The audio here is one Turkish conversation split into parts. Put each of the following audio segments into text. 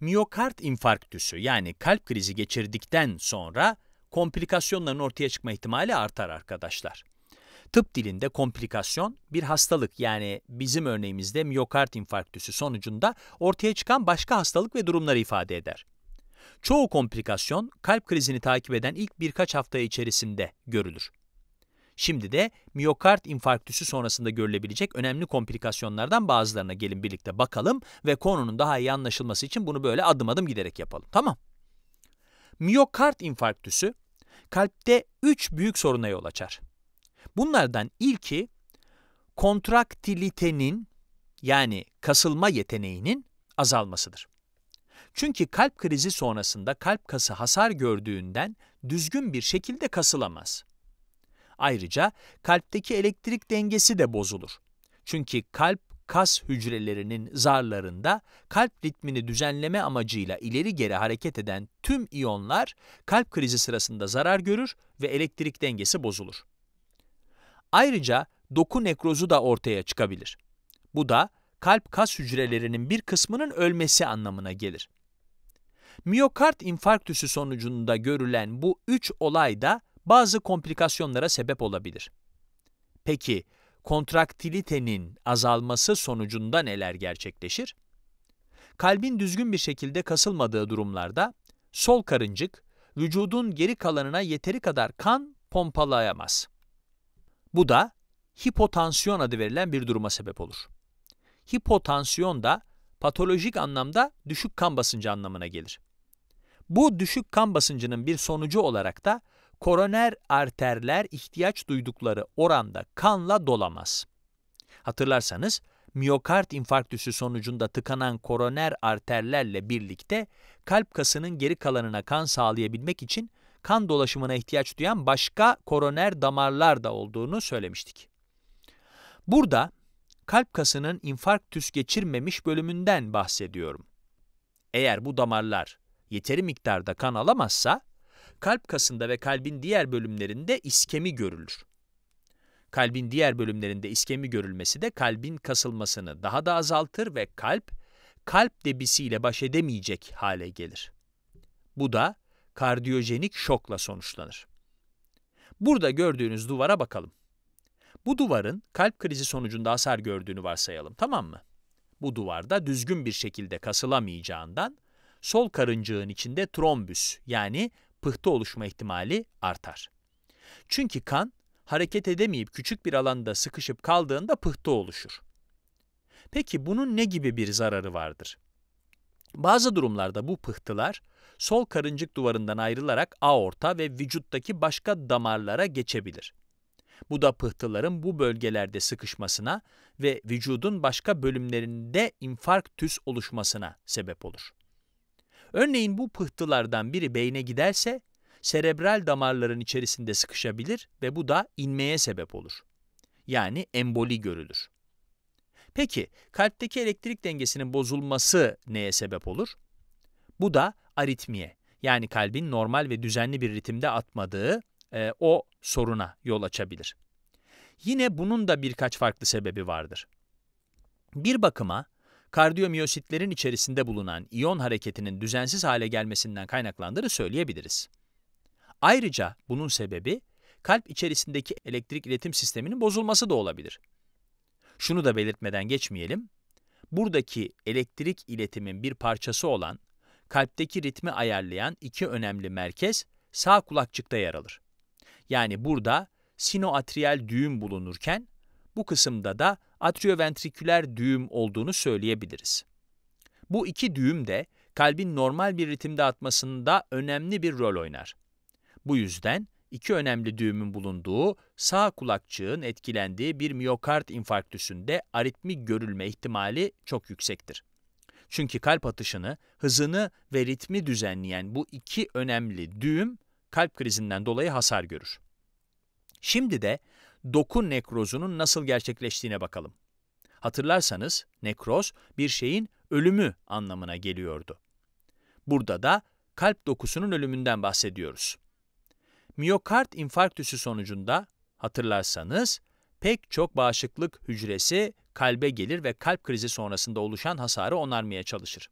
Miyokard infarktüsü yani kalp krizi geçirdikten sonra komplikasyonların ortaya çıkma ihtimali artar arkadaşlar. Tıp dilinde komplikasyon bir hastalık yani bizim örneğimizde miyokard infarktüsü sonucunda ortaya çıkan başka hastalık ve durumları ifade eder. Çoğu komplikasyon kalp krizini takip eden ilk birkaç hafta içerisinde görülür. Şimdi de miyokart infarktüsü sonrasında görülebilecek önemli komplikasyonlardan bazılarına gelin birlikte bakalım ve konunun daha iyi anlaşılması için bunu böyle adım adım giderek yapalım. Tamam. Miyokart infarktüsü kalpte 3 büyük soruna yol açar. Bunlardan ilki kontraktilitenin yani kasılma yeteneğinin azalmasıdır. Çünkü kalp krizi sonrasında kalp kası hasar gördüğünden düzgün bir şekilde kasılamaz. Ayrıca kalpteki elektrik dengesi de bozulur. Çünkü kalp kas hücrelerinin zarlarında kalp ritmini düzenleme amacıyla ileri geri hareket eden tüm iyonlar kalp krizi sırasında zarar görür ve elektrik dengesi bozulur. Ayrıca doku nekrozu da ortaya çıkabilir. Bu da kalp kas hücrelerinin bir kısmının ölmesi anlamına gelir. Miyokard infarktüsü sonucunda görülen bu üç olay da bazı komplikasyonlara sebep olabilir. Peki, kontraktilitenin azalması sonucunda neler gerçekleşir? Kalbin düzgün bir şekilde kasılmadığı durumlarda sol karıncık vücudun geri kalanına yeteri kadar kan pompalayamaz. Bu da hipotansiyon adı verilen bir duruma sebep olur. Hipotansiyon da patolojik anlamda düşük kan basıncı anlamına gelir. Bu düşük kan basıncının bir sonucu olarak da koroner arterler ihtiyaç duydukları oranda kanla dolamaz. Hatırlarsanız, miyokard infarktüsü sonucunda tıkanan koroner arterlerle birlikte kalp kasının geri kalanına kan sağlayabilmek için kan dolaşımına ihtiyaç duyan başka koroner damarlar da olduğunu söylemiştik. Burada kalp kasının infarktüs geçirmemiş bölümünden bahsediyorum. Eğer bu damarlar yeteri miktarda kan alamazsa kalp kasında ve kalbin diğer bölümlerinde iskemi görülür. Kalbin diğer bölümlerinde iskemi görülmesi de kalbin kasılmasını daha da azaltır ve kalp, kalp debisiyle baş edemeyecek hale gelir. Bu da kardiyojenik şokla sonuçlanır. Burada gördüğünüz duvara bakalım. Bu duvarın kalp krizi sonucunda hasar gördüğünü varsayalım, tamam mı? Bu duvarda düzgün bir şekilde kasılamayacağından sol karıncığın içinde trombüs yani pıhtı oluşma ihtimali artar. Çünkü kan hareket edemeyip küçük bir alanda sıkışıp kaldığında pıhtı oluşur. Peki bunun ne gibi bir zararı vardır? Bazı durumlarda bu pıhtılar sol karıncık duvarından ayrılarak aorta ve vücuttaki başka damarlara geçebilir. Bu da pıhtıların bu bölgelerde sıkışmasına ve vücudun başka bölümlerinde infarktüs oluşmasına sebep olur. Örneğin bu pıhtılardan biri beyne giderse serebral damarların içerisinde sıkışabilir ve bu da inmeye sebep olur. Yani emboli görülür. Peki kalpteki elektrik dengesinin bozulması neye sebep olur? Bu da aritmiye yani kalbin normal ve düzenli bir ritimde atmadığı e, o soruna yol açabilir. Yine bunun da birkaç farklı sebebi vardır. Bir bakıma kardiyomiyositlerin içerisinde bulunan iyon hareketinin düzensiz hale gelmesinden kaynaklandığını söyleyebiliriz. Ayrıca bunun sebebi kalp içerisindeki elektrik iletim sisteminin bozulması da olabilir. Şunu da belirtmeden geçmeyelim. Buradaki elektrik iletimin bir parçası olan kalpteki ritmi ayarlayan iki önemli merkez sağ kulakçıkta yer alır. Yani burada sinoatriyel düğüm bulunurken bu kısımda da atrioventriküler düğüm olduğunu söyleyebiliriz. Bu iki düğüm de kalbin normal bir ritimde atmasında önemli bir rol oynar. Bu yüzden iki önemli düğümün bulunduğu sağ kulakçığın etkilendiği bir miyokard infarktüsünde aritmi görülme ihtimali çok yüksektir. Çünkü kalp atışını, hızını ve ritmi düzenleyen bu iki önemli düğüm kalp krizinden dolayı hasar görür. Şimdi de doku nekrozunun nasıl gerçekleştiğine bakalım. Hatırlarsanız nekroz bir şeyin ölümü anlamına geliyordu. Burada da kalp dokusunun ölümünden bahsediyoruz. Miyokard infarktüsü sonucunda hatırlarsanız pek çok bağışıklık hücresi kalbe gelir ve kalp krizi sonrasında oluşan hasarı onarmaya çalışır.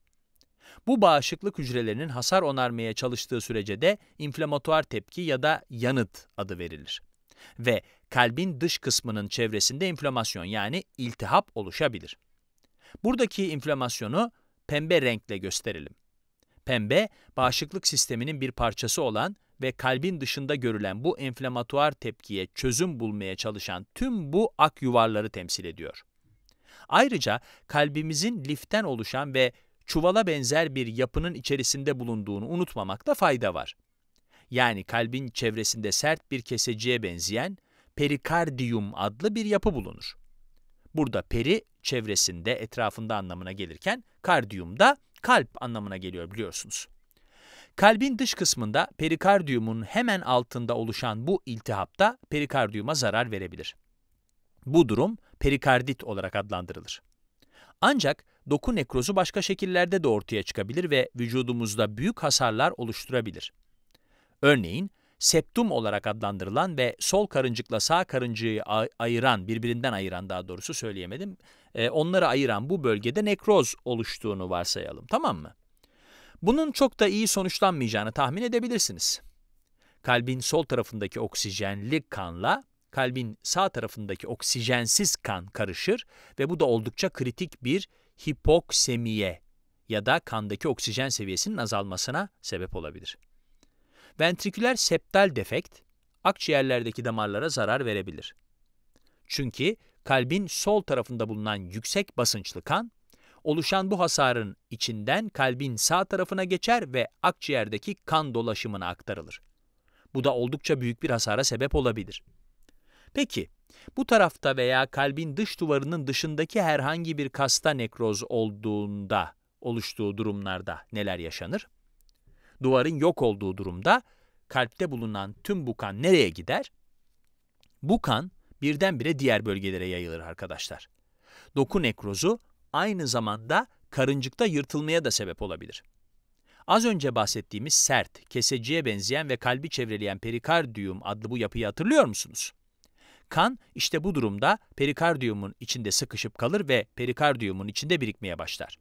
Bu bağışıklık hücrelerinin hasar onarmaya çalıştığı sürece de inflamatuar tepki ya da yanıt adı verilir. Ve kalbin dış kısmının çevresinde inflamasyon yani iltihap oluşabilir. Buradaki inflamasyonu pembe renkle gösterelim. Pembe, bağışıklık sisteminin bir parçası olan ve kalbin dışında görülen bu inflamatuar tepkiye çözüm bulmaya çalışan tüm bu ak yuvarları temsil ediyor. Ayrıca kalbimizin liften oluşan ve çuvala benzer bir yapının içerisinde bulunduğunu unutmamakta fayda var. Yani kalbin çevresinde sert bir keseciye benzeyen perikardiyum adlı bir yapı bulunur. Burada peri çevresinde, etrafında anlamına gelirken kardiyum da kalp anlamına geliyor biliyorsunuz. Kalbin dış kısmında perikardiyumun hemen altında oluşan bu iltihapta perikardiyuma zarar verebilir. Bu durum perikardit olarak adlandırılır. Ancak doku nekrozu başka şekillerde de ortaya çıkabilir ve vücudumuzda büyük hasarlar oluşturabilir. Örneğin septum olarak adlandırılan ve sol karıncıkla sağ karıncığı ayıran, birbirinden ayıran daha doğrusu söyleyemedim, e, onları ayıran bu bölgede nekroz oluştuğunu varsayalım tamam mı? Bunun çok da iyi sonuçlanmayacağını tahmin edebilirsiniz. Kalbin sol tarafındaki oksijenli kanla kalbin sağ tarafındaki oksijensiz kan karışır ve bu da oldukça kritik bir hipoksemiye ya da kandaki oksijen seviyesinin azalmasına sebep olabilir. Ventriküler septal defekt, akciğerlerdeki damarlara zarar verebilir. Çünkü kalbin sol tarafında bulunan yüksek basınçlı kan, oluşan bu hasarın içinden kalbin sağ tarafına geçer ve akciğerdeki kan dolaşımına aktarılır. Bu da oldukça büyük bir hasara sebep olabilir. Peki, bu tarafta veya kalbin dış duvarının dışındaki herhangi bir kasta nekroz olduğunda, oluştuğu durumlarda neler yaşanır? duvarın yok olduğu durumda kalpte bulunan tüm bu kan nereye gider? Bu kan birdenbire diğer bölgelere yayılır arkadaşlar. Doku nekrozu aynı zamanda karıncıkta yırtılmaya da sebep olabilir. Az önce bahsettiğimiz sert, keseciye benzeyen ve kalbi çevreleyen perikardiyum adlı bu yapıyı hatırlıyor musunuz? Kan işte bu durumda perikardiyumun içinde sıkışıp kalır ve perikardiyumun içinde birikmeye başlar.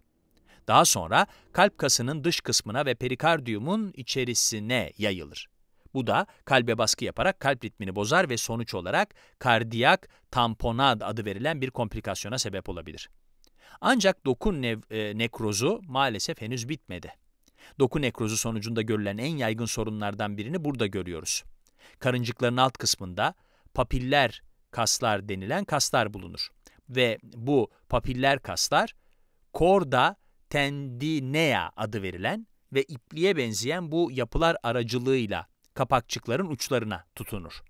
Daha sonra kalp kasının dış kısmına ve perikardiyumun içerisine yayılır. Bu da kalbe baskı yaparak kalp ritmini bozar ve sonuç olarak kardiyak tamponad adı verilen bir komplikasyona sebep olabilir. Ancak doku ne e, nekrozu maalesef henüz bitmedi. Doku nekrozu sonucunda görülen en yaygın sorunlardan birini burada görüyoruz. Karıncıkların alt kısmında papiller kaslar denilen kaslar bulunur. Ve bu papiller kaslar korda tendinea adı verilen ve ipliğe benzeyen bu yapılar aracılığıyla kapakçıkların uçlarına tutunur.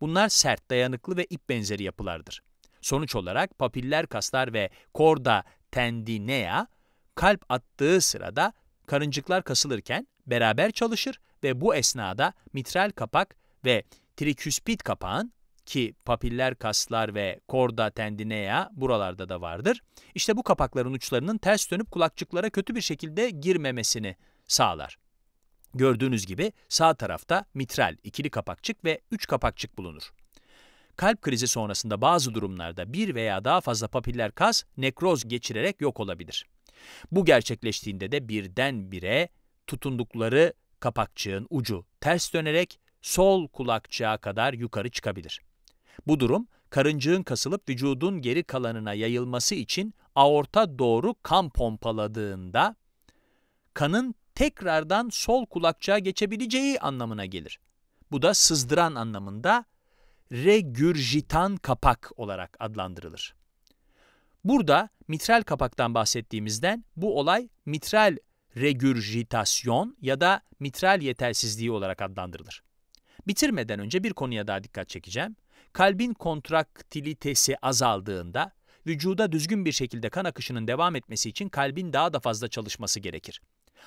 Bunlar sert, dayanıklı ve ip benzeri yapılardır. Sonuç olarak papiller kaslar ve korda tendinea kalp attığı sırada karıncıklar kasılırken beraber çalışır ve bu esnada mitral kapak ve triküspid kapağın ki papiller kaslar ve korda tendinea buralarda da vardır. İşte bu kapakların uçlarının ters dönüp kulakçıklara kötü bir şekilde girmemesini sağlar. Gördüğünüz gibi sağ tarafta mitral, ikili kapakçık ve üç kapakçık bulunur. Kalp krizi sonrasında bazı durumlarda bir veya daha fazla papiller kas nekroz geçirerek yok olabilir. Bu gerçekleştiğinde de birden bire tutundukları kapakçığın ucu ters dönerek sol kulakçığa kadar yukarı çıkabilir. Bu durum karıncığın kasılıp vücudun geri kalanına yayılması için aorta doğru kan pompaladığında kanın tekrardan sol kulakçığa geçebileceği anlamına gelir. Bu da sızdıran anlamında regürjitan kapak olarak adlandırılır. Burada mitral kapaktan bahsettiğimizden bu olay mitral regürjitasyon ya da mitral yetersizliği olarak adlandırılır. Bitirmeden önce bir konuya daha dikkat çekeceğim. Kalbin kontraktilitesi azaldığında vücuda düzgün bir şekilde kan akışının devam etmesi için kalbin daha da fazla çalışması gerekir.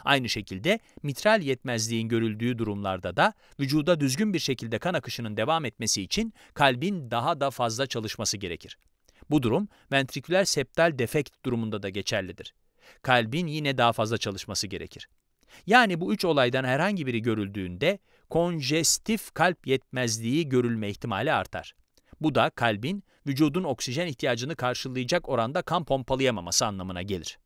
Aynı şekilde mitral yetmezliğin görüldüğü durumlarda da vücuda düzgün bir şekilde kan akışının devam etmesi için kalbin daha da fazla çalışması gerekir. Bu durum ventriküler septal defekt durumunda da geçerlidir. Kalbin yine daha fazla çalışması gerekir. Yani bu üç olaydan herhangi biri görüldüğünde konjestif kalp yetmezliği görülme ihtimali artar. Bu da kalbin vücudun oksijen ihtiyacını karşılayacak oranda kan pompalayamaması anlamına gelir.